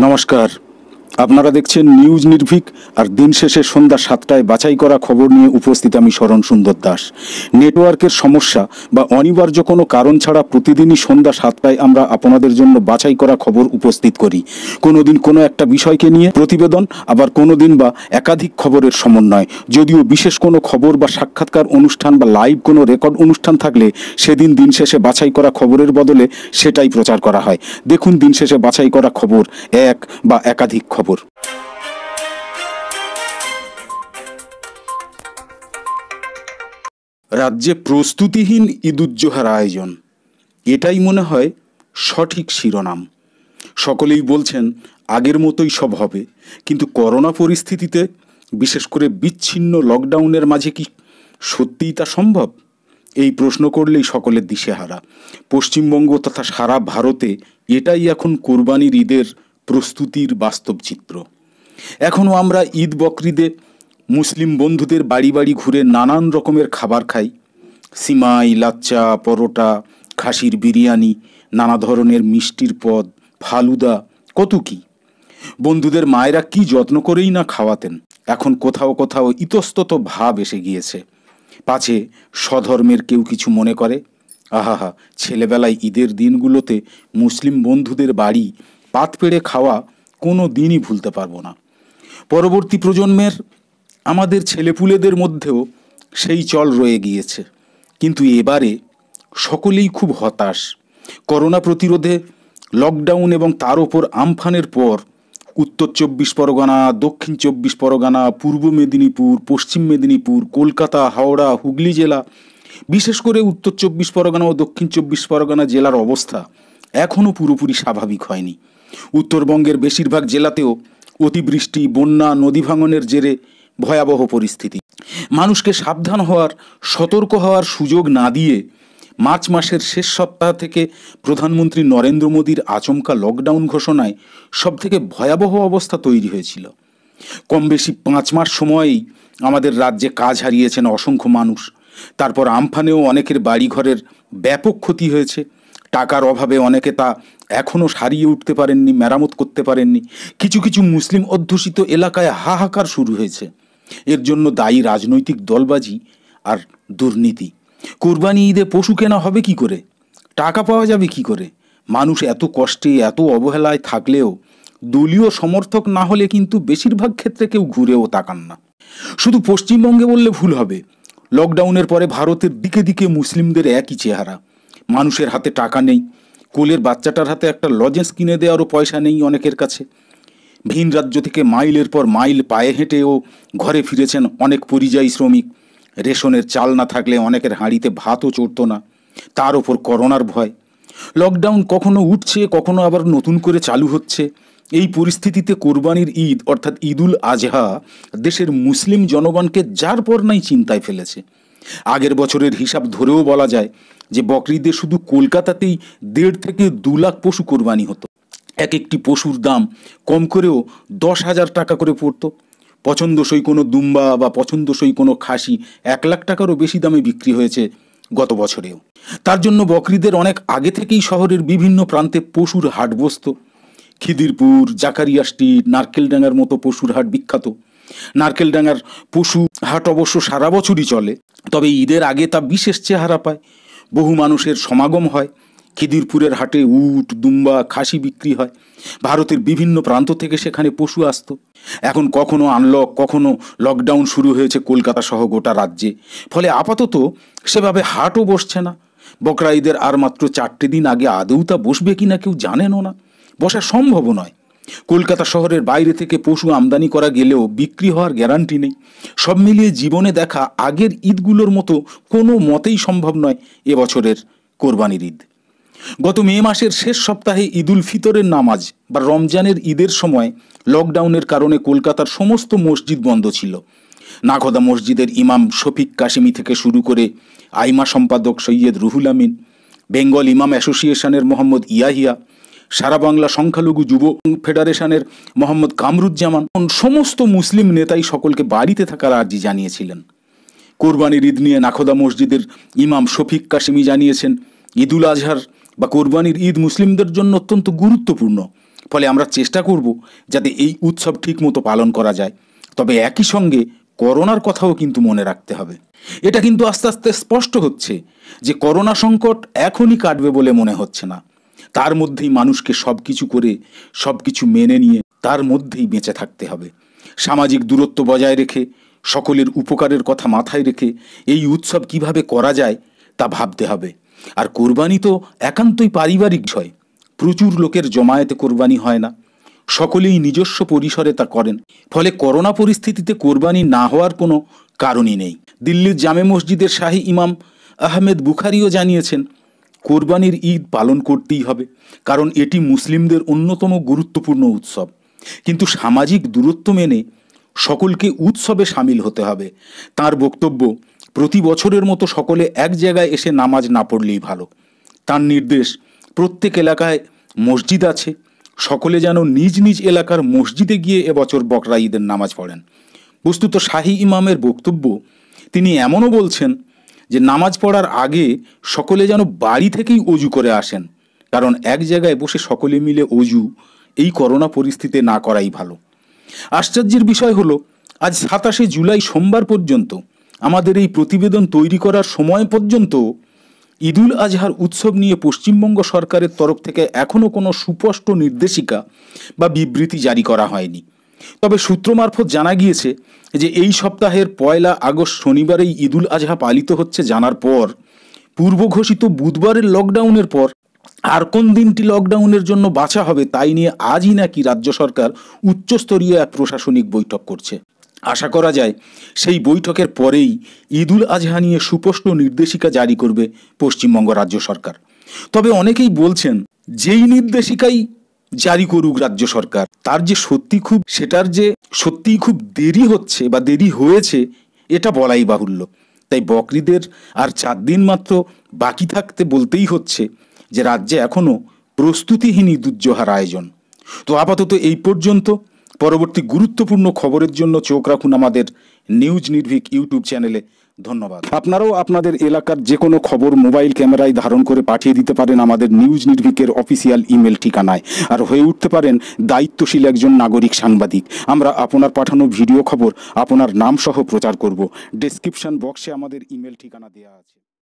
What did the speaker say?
Namaskar. আপনারা দেখছেন news নির্ভীক আর দিন শেষে সন্ধ্যা সাতটায় বাছাই করা খবর নিয়ে উপস্থিত আমি শরণ সুন্দর দাস নেটওয়ার্কের সমস্যা বা অনিবার্য কোনো কারণ ছাড়া প্রতিদিনই সন্ধ্যা সাতটায় আমরা আপনাদের জন্য বাছাই করা খবর উপস্থিত করি কোনো দিন কোনো একটা বিষয়কে নিয়ে প্রতিবেদন আবার কোনো দিন বা একাধিক খবরের সমন্বয় যদিও বিশেষ কোনো খবর বা সাক্ষাৎকার অনুষ্ঠান বা লাইভ কোনো রেকর্ড অনুষ্ঠান থাকলে সেদিন দিন শেষে বাছাই করা খবরের বদলে সেটাই প্রচার করা হয় দেখুন দিন শেষে বাছাই করা খবর এক বা একাধিক খবর খবর রাজ্যে প্রস্তুতিহীন ঈদুজ্জোহার আয়োজন এটাই মনে হয় সঠিক শিরোনাম সকলেই বলছেন আগের মতোই সব হবে কিন্তু করোনা পরিস্থিতিতে বিশেষ করে বিচ্ছিন্ন লকডাউনের মাঝে কি সত্যিই তা সম্ভব এই প্রশ্ন করলেই সকলের দিশেহারা পশ্চিমবঙ্গ তথা সারা ভারতে এটাই এখন কোরবানির ঈদের প্রস্তুতির বাস্তব চিত্র এখনও আমরা ঈদ বকরিদে মুসলিম বন্ধুদের বাড়ি বাড়ি ঘুরে নানান রকমের খাবার খাই সিমাই লাচ্চা পরোটা খাসির বিরিয়ানি নানা ধরনের মিষ্টির পদ ফালুদা কত কি বন্ধুদের মায়েরা কি যত্ন করেই না খাওয়াতেন এখন কোথাও কোথাও ইতস্তত ভাব এসে গিয়েছে পাছে স্বধর্মের কেউ কিছু মনে করে আহাহা ছেলেবেলায় ঈদের দিনগুলোতে মুসলিম বন্ধুদের বাড়ি পাত পেড়ে খাওয়া কোনো দিনই ভুলতে পারবো না পরবর্তী প্রজন্মের আমাদের ছেলেপুলেদের মধ্যেও সেই চল রয়ে গিয়েছে কিন্তু এবারে সকলেই খুব হতাশ করোনা প্রতিরোধে লকডাউন এবং তার ওপর আমফানের পর উত্তর চব্বিশ পরগনা দক্ষিণ চব্বিশ পরগনা পূর্ব মেদিনীপুর পশ্চিম মেদিনীপুর কলকাতা হাওড়া হুগলি জেলা বিশেষ করে উত্তর চব্বিশ পরগনা ও দক্ষিণ চব্বিশ পরগনা জেলার অবস্থা এখনও পুরোপুরি স্বাভাবিক হয়নি উত্তরবঙ্গের বেশিরভাগ জেলাতেও অতিবৃষ্টি বন্যা নদী ভাঙনের জেরে ভয়াবহ পরিস্থিতি মানুষকে সাবধান হওয়ার সতর্ক হওয়ার সুযোগ না দিয়ে মার্চ মাসের শেষ সপ্তাহ থেকে প্রধানমন্ত্রী নরেন্দ্র মোদীর আচমকা লকডাউন ঘোষণায় সবথেকে ভয়াবহ অবস্থা তৈরি হয়েছিল কম বেশি পাঁচ মাস সময়েই আমাদের রাজ্যে কাজ হারিয়েছেন অসংখ্য মানুষ তারপর আমফানেও অনেকের বাড়িঘরের ব্যাপক ক্ষতি হয়েছে টাকার অভাবে অনেকে তা এখনও সারিয়ে উঠতে পারেননি মেরামত করতে পারেননি কিছু কিছু মুসলিম অধ্যুষিত এলাকায় হাহাকার শুরু হয়েছে এর জন্য দায়ী রাজনৈতিক দলবাজি আর দুর্নীতি কোরবানি ঈদে পশু কেনা হবে কি করে টাকা পাওয়া যাবে কি করে মানুষ এত কষ্টে এত অবহেলায় থাকলেও দলীয় সমর্থক না হলে কিন্তু বেশিরভাগ ক্ষেত্রে কেউ ঘুরেও তাকান না শুধু পশ্চিমবঙ্গে বললে ভুল হবে লকডাউনের পরে ভারতের দিকে দিকে মুসলিমদের একই চেহারা মানুষের হাতে টাকা নেই কোলের বাচ্চাটার হাতে একটা লজেন্স কিনে দেওয়ারও পয়সা নেই অনেকের কাছে ভিন রাজ্য থেকে মাইলের পর মাইল পায়ে হেঁটেও ঘরে ফিরেছেন অনেক পরিযায়ী শ্রমিক রেশনের চাল না থাকলে অনেকের হাঁড়িতে ভাতও চড়ত না তার ওপর করোনার ভয় লকডাউন কখনো উঠছে কখনো আবার নতুন করে চালু হচ্ছে এই পরিস্থিতিতে কোরবানির ঈদ অর্থাৎ ঈদুল আজহা দেশের মুসলিম জনগণকে যার পর নাই চিন্তায় ফেলেছে আগের বছরের হিসাব ধরেও বলা যায় যে বকরিদের শুধু কলকাতাতেই দেড় থেকে দু লাখ পশু কোরবানি হতো এক একটি পশুর দাম কম করেও দশ হাজার টাকা করে পড়তো পছন্দসই কোনো দুম্বা বা পছন্দসই কোনো খাসি এক লাখ টাকারও বেশি দামে বিক্রি হয়েছে গত বছরেও তার জন্য বকরিদের অনেক আগে থেকেই শহরের বিভিন্ন প্রান্তে পশুর হাট বসত খিদিরপুর জাকারিয়া স্ট্রিট নারকেলডাঙ্গার মতো পশুর হাট বিখ্যাত নারকেল ডাঙার পশু হাট অবশ্য সারা বছরই চলে তবে ঈদের আগে তা বিশেষ চেহারা পায় বহু মানুষের সমাগম হয় খিদিরপুরের হাটে উট দুম্বা খাসি বিক্রি হয় ভারতের বিভিন্ন প্রান্ত থেকে সেখানে পশু আসত এখন কখনো আনলক কখনো লকডাউন শুরু হয়েছে কলকাতা সহ গোটা রাজ্যে ফলে আপাতত সেভাবে হাটও বসছে না বকরা ঈদের আর মাত্র চারটে দিন আগে আদৌ তা বসবে কিনা কেউ জানেনও না বসা সম্ভব নয় কলকাতা শহরের বাইরে থেকে পশু আমদানি করা গেলেও বিক্রি হওয়ার গ্যারান্টি নেই সব মিলিয়ে জীবনে দেখা আগের ঈদগুলোর মতো কোনো মতেই সম্ভব নয় এবছরের কোরবানির ঈদ গত মে মাসের শেষ সপ্তাহে ঈদুল ফিতরের নামাজ বা রমজানের ঈদের সময় লকডাউনের কারণে কলকাতার সমস্ত মসজিদ বন্ধ ছিল নাগদা মসজিদের ইমাম শফিক কাশিমি থেকে শুরু করে আইমা সম্পাদক সৈয়দ রুহুল আমিন বেঙ্গল ইমাম অ্যাসোসিয়েশনের মোহাম্মদ ইয়াহিয়া সারা বাংলা সংখ্যালঘু যুব ফেডারেশনের মোহাম্মদ কামরুজ্জামান সমস্ত মুসলিম নেতাই সকলকে বাড়িতে থাকার আর্জি জানিয়েছিলেন কোরবানির ঈদ নিয়ে নাখোদা মসজিদের ইমাম শফিক কাশিমি জানিয়েছেন ঈদুল আজহার বা কোরবানির ঈদ মুসলিমদের জন্য অত্যন্ত গুরুত্বপূর্ণ ফলে আমরা চেষ্টা করব যাতে এই উৎসব ঠিকমতো পালন করা যায় তবে একই সঙ্গে করোনার কথাও কিন্তু মনে রাখতে হবে এটা কিন্তু আস্তে আস্তে স্পষ্ট হচ্ছে যে করোনা সংকট এখনই কাটবে বলে মনে হচ্ছে না তার মধ্যেই মানুষকে সব কিছু করে সব কিছু মেনে নিয়ে তার মধ্যেই বেঁচে থাকতে হবে সামাজিক দূরত্ব বজায় রেখে সকলের উপকারের কথা মাথায় রেখে এই উৎসব কিভাবে করা যায় তা ভাবতে হবে আর কোরবানি তো একান্তই পারিবারিক ছয় প্রচুর লোকের জমায়েতে কোরবানি হয় না সকলেই নিজস্ব পরিসরে তা করেন ফলে করোনা পরিস্থিতিতে কোরবানি না হওয়ার কোনো কারণই নেই দিল্লির জামে মসজিদের শাহী ইমাম আহমেদ বুখারিও জানিয়েছেন কোরবানির ঈদ পালন করতেই হবে কারণ এটি মুসলিমদের অন্যতম গুরুত্বপূর্ণ উৎসব কিন্তু সামাজিক দূরত্ব মেনে সকলকে উৎসবে সামিল হতে হবে তার বক্তব্য প্রতি বছরের মতো সকলে এক জায়গায় এসে নামাজ না পড়লেই ভালো তার নির্দেশ প্রত্যেক এলাকায় মসজিদ আছে সকলে যেন নিজ নিজ এলাকার মসজিদে গিয়ে এবছর বকরা ঈদের নামাজ পড়েন বস্তুত শাহী ইমামের বক্তব্য তিনি এমনও বলছেন যে নামাজ পড়ার আগে সকলে যেন বাড়ি থেকেই অজু করে আসেন কারণ এক জায়গায় বসে সকলে মিলে অজু এই করোনা পরিস্থিতিতে না করাই ভালো আশ্চর্যের বিষয় হলো আজ সাতাশে জুলাই সোমবার পর্যন্ত আমাদের এই প্রতিবেদন তৈরি করার সময় পর্যন্ত ঈদুল আজহার উৎসব নিয়ে পশ্চিমবঙ্গ সরকারের তরফ থেকে এখনও কোনো সুস্পষ্ট নির্দেশিকা বা বিবৃতি জারি করা হয়নি তবে সূত্র মারফত জানা গিয়েছে যে এই সপ্তাহের পয়লা আগস্ট শনিবারেই ঈদুল আজহা পালিত হচ্ছে জানার পর পূর্ব ঘোষিত বুধবারের লকডাউনের পর আর কোন দিনটি লকডাউনের জন্য বাছা হবে তাই নিয়ে আজই নাকি রাজ্য সরকার উচ্চস্তরীয় এক প্রশাসনিক বৈঠক করছে আশা করা যায় সেই বৈঠকের পরেই ঈদুল আজহা নিয়ে সুস্পষ্ট নির্দেশিকা জারি করবে পশ্চিমবঙ্গ রাজ্য সরকার তবে অনেকেই বলছেন যেই নির্দেশিকাই জারি করুক রাজ্য সরকার তার যে সত্যি খুব সেটার যে সত্যিই খুব দেরি হচ্ছে বা দেরি হয়েছে এটা বলাই বাহুল্য তাই বকরিদের আর চার দিন মাত্র বাকি থাকতে বলতেই হচ্ছে যে রাজ্যে এখনও প্রস্তুতিহীন দুর্যোহার আয়োজন তো আপাতত এই পর্যন্ত পরবর্তী গুরুত্বপূর্ণ খবরের জন্য চোখ রাখুন আমাদের নিউজ নির্ভীক ইউটিউব চ্যানেলে ধন্যবাদ আপনারাও আপনাদের এলাকার যে কোনো খবর মোবাইল ক্যামেরায় ধারণ করে পাঠিয়ে দিতে পারেন আমাদের নিউজ নির্ভিকের অফিসিয়াল ইমেল ঠিকানায় আর হয়ে উঠতে পারেন দায়িত্বশীল একজন নাগরিক সাংবাদিক আমরা আপনার পাঠানো ভিডিও খবর আপনার নামসহ প্রচার করব ডেসক্রিপশন বক্সে আমাদের ইমেল ঠিকানা দেওয়া আছে